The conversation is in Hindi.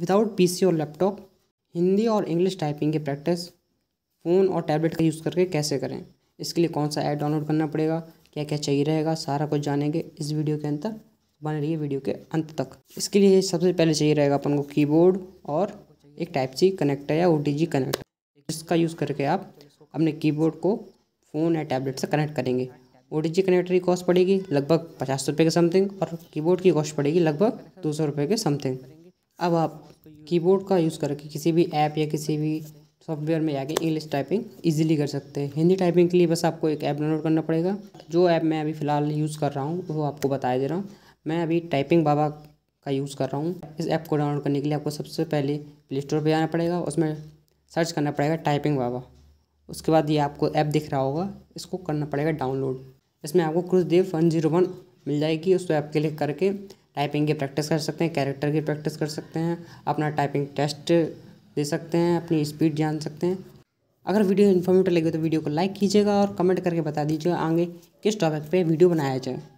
विदाउट पीसी और लैपटॉप हिंदी और इंग्लिश टाइपिंग की प्रैक्टिस फ़ोन और टैबलेट का यूज़ करके कैसे करें इसके लिए कौन सा ऐप डाउनलोड करना पड़ेगा क्या क्या चाहिए रहेगा सारा कुछ जानेंगे इस वीडियो के अंदर बने रहिए वीडियो के अंत तक इसके लिए सबसे पहले चाहिए रहेगा अपन को कीबोर्ड और एक टाइप सी कनेक्टर या ओ कनेक्ट जिसका यूज़ करके आप अपने कीबोर्ड को फ़ोन या टैबलेट से कनेक्ट करेंगे ओ कनेक्टर की कॉस्ट पड़ेगी लगभग पचास रुपये के समथिंग और कीबोर्ड की कॉस्ट पड़ेगी लगभग दो सौ रुपये के समथिंग अब आप कीबोर्ड का यूज़ करके किसी भी ऐप या किसी भी सॉफ्टवेयर में जाके इंग्लिश टाइपिंग इजीली कर सकते हैं हिंदी टाइपिंग के लिए बस आपको एक ऐप डाउनलोड करना पड़ेगा जो ऐप मैं अभी फ़िलहाल यूज़ कर रहा हूँ वो आपको बता दे रहा हूँ मैं अभी टाइपिंग बाबा का यूज़ कर रहा हूँ इस ऐप को डाउनलोड करने के लिए आपको सबसे पहले प्ले स्टोर पर जाना पड़ेगा उसमें सर्च करना पड़ेगा टाइपिंग बाबा उसके बाद ये आपको ऐप दिख रहा होगा इसको करना पड़ेगा डाउनलोड इसमें आपको Kruti Dev one zero one मिल जाएगी उस पर ऐप क्लिक करके टाइपिंग की प्रैक्टिस कर सकते हैं कैरेक्टर की प्रैक्टिस कर सकते हैं अपना टाइपिंग टेस्ट दे सकते हैं अपनी स्पीड जान सकते हैं अगर वीडियो इन्फॉर्मेटिव लगे तो वीडियो को लाइक कीजिएगा और कमेंट करके बता दीजिएगा आगे किस टॉपिक पे वीडियो बनाया जाए